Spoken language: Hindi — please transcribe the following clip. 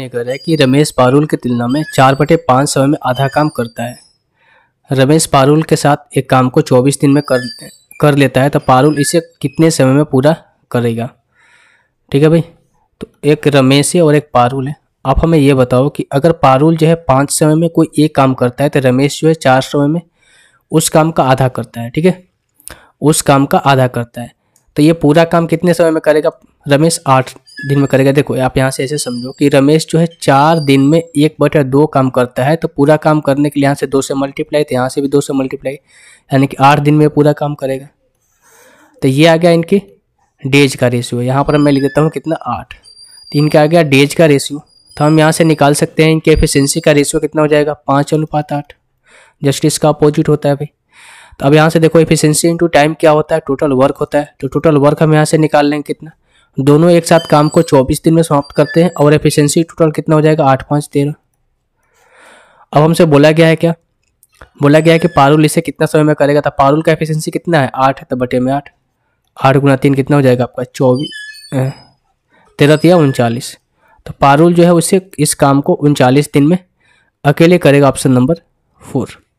ने कर है कि रमेश पारुल की तुलना में चार बटे पाँच समय में आधा काम करता है रमेश पारुल के साथ एक काम को चौबीस दिन में कर कर लेता है तो पारुल इसे कितने समय में पूरा करेगा ठीक है भाई तो एक रमेश है और एक पारुल है आप हमें यह बताओ कि अगर पारुल जो है पाँच समय में कोई एक काम करता है तो रमेश जो है चार समय में उस काम का आधा करता है ठीक है उस काम का आधा करता है तो ये पूरा काम कितने समय में करेगा रमेश आठ दिन में करेगा देखो आप यहाँ से ऐसे समझो कि रमेश जो है चार दिन में एक बटे दो काम करता है तो पूरा काम करने के लिए यहाँ से दो से मल्टीप्लाई तो यहाँ से भी दो से मल्टीप्लाई यानी कि आठ दिन में पूरा काम करेगा तो ये आ गया इनके डेज का रेशियो यहाँ पर मैं लिख देता हूँ कितना आठ तो इनका आ गया डेज का रेशियो तो हम यहाँ से निकाल सकते हैं इनकी एफिशेंसी का रेशियो कितना हो जाएगा पाँच अनुपात आठ जस्ट इसका अपोजिट होता है भाई तो अब यहाँ से देखो एफिशेंसी इंटू टाइम क्या होता है टोटल वर्क होता है तो टोटल वर्क हम यहाँ से निकाल लेंगे कितना दोनों एक साथ काम को 24 दिन में समाप्त करते हैं और एफिशिएंसी टोटल कितना हो जाएगा आठ पाँच तेरह अब हमसे बोला गया है क्या बोला गया है कि पारुल इसे कितना समय में करेगा था पारुल का एफिशिएंसी कितना है आठ है तो बटे में आठ आठ गुना तीन कितना हो जाएगा आपका चौबीस तेरह तीन उनचालीस तो पारुल जो है उसे इस काम को उनचालीस दिन में अकेले करेगा ऑप्शन नंबर फोर